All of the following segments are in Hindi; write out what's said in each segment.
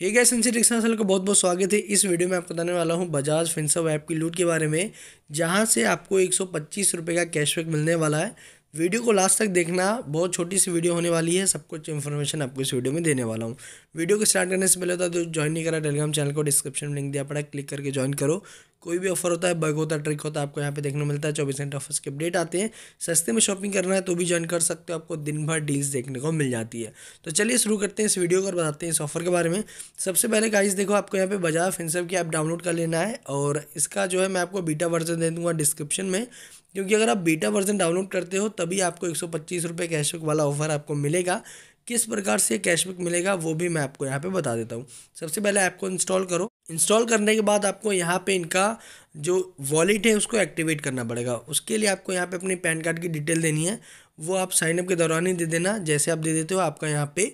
हे गैस एनसी असल का बहुत बहुत स्वागत है इस वीडियो में आपको बताने वाला हूँ बजाज फिंसव ऐप की लूट के बारे में जहाँ से आपको एक सौ का कैशबैक मिलने वाला है वीडियो को लास्ट तक देखना बहुत छोटी सी वीडियो होने वाली है सब कुछ इन्फॉर्मेशन आपको इस वीडियो में देने वाला हूँ वीडियो को स्टार्ट करने से पहले तो ज्वाइन नहीं करा टेलीग्राम चैनल को डिस्क्रिप्शन में लिंक दिया पड़ा क्लिक करके ज्वाइन करो कोई भी ऑफर होता है बग होता है ट्रिक होता है आपको यहाँ पे देखने को मिलता है चौबीस घंटे ऑफर्स के अपडेट आते हैं सस्ते में शॉपिंग करना है तो भी ज्वाइन कर सकते हो आपको दिन भर डील्स देखने को मिल जाती है तो चलिए शुरू करते हैं इस वीडियो को और बताते हैं इस ऑफर के बारे में सबसे पहले गाइज देखो आपको यहाँ पे बजाज फिनसर्व की ऐप डाउनलोड कर लेना है और इसका जो है मैं आपको बीटा वर्जन दे दूँगा डिस्क्रिप्शन में क्योंकि अगर आप बीटा वर्जन डाउनलोड करते हो तभी आपको एक सौ कैशबैक वाला ऑफर आपको मिलेगा किस प्रकार से कैशबैक मिलेगा वो भी मैं आपको यहाँ पे बता देता हूँ सबसे पहले ऐप को इंस्टॉल करो इंस्टॉल करने के बाद आपको यहाँ पे इनका जो वॉलेट है उसको एक्टिवेट करना पड़ेगा उसके लिए आपको यहाँ पे अपने पैन कार्ड की डिटेल देनी है वो आप साइनअप के दौरान ही दे देना जैसे आप दे देते हो आपका यहाँ पे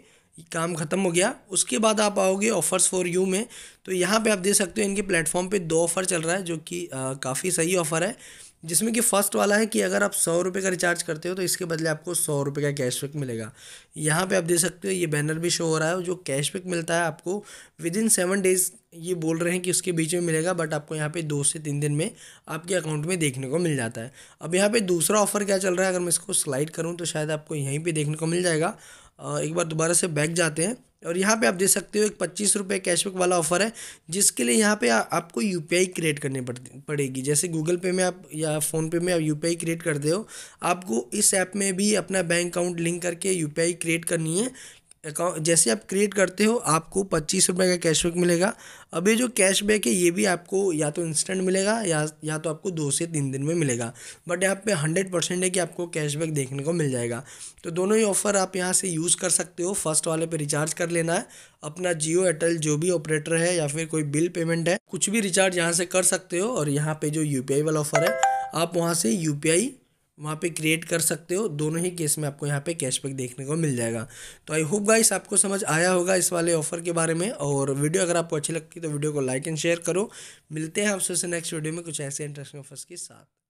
काम ख़त्म हो गया उसके बाद आप आओगे ऑफ़र्स फॉर यू में तो यहाँ पे आप दे सकते हो इनके प्लेटफॉर्म पे दो ऑफ़र चल रहा है जो कि काफ़ी सही ऑफ़र है जिसमें कि फ़र्स्ट वाला है कि अगर आप सौ रुपये का रिचार्ज करते हो तो इसके बदले आपको सौ रुपये का कैशबैक मिलेगा यहाँ पे आप देख सकते हो ये बैनर भी शो हो रहा है जो कैशबैक मिलता है आपको विद इन सेवन डेज़ ये बोल रहे हैं कि उसके बीच में मिलेगा बट आपको यहाँ पे दो से तीन दिन में आपके अकाउंट में देखने को मिल जाता है अब यहाँ पर दूसरा ऑफर क्या चल रहा है अगर मैं इसको स्लाइड करूँ तो शायद आपको यहीं पर देखने को मिल जाएगा एक बार दोबारा से बैक जाते हैं और यहाँ पे आप देख सकते हो एक पच्चीस रुपये कैशबैक वाला ऑफर है जिसके लिए यहाँ पे आ, आपको यू क्रिएट करनी पड़ पड़ेगी जैसे गूगल पे में आप या फ़ोनपे में आप यू क्रिएट करते हो आपको इस ऐप में भी अपना बैंक अकाउंट लिंक करके यू क्रिएट करनी है अकाउंट जैसे आप क्रिएट करते हो आपको पच्चीस रुपये का कैशबैक मिलेगा अब ये जो कैशबैक है ये भी आपको या तो इंस्टेंट मिलेगा या या तो आपको दो से तीन दिन में मिलेगा बट यहाँ पे हंड्रेड परसेंट है कि आपको कैशबैक देखने को मिल जाएगा तो दोनों ही ऑफ़र आप यहाँ से यूज़ कर सकते हो फर्स्ट वाले पे रिचार्ज कर लेना है अपना जियो एयरटेल जो भी ऑपरेटर है या फिर कोई बिल पेमेंट है कुछ भी रिचार्ज यहाँ से कर सकते हो और यहाँ पर जो यू वाला ऑफ़र है आप वहाँ से यू वहाँ पे क्रिएट कर सकते हो दोनों ही केस में आपको यहाँ पे कैशबैक देखने को मिल जाएगा तो आई होप गाइस आपको समझ आया होगा इस वाले ऑफर के बारे में और वीडियो अगर आपको अच्छी लगती तो वीडियो को लाइक एंड शेयर करो मिलते हैं आपसे नेक्स्ट वीडियो में कुछ ऐसे इंटरेस्टिंग ऑफर्स के साथ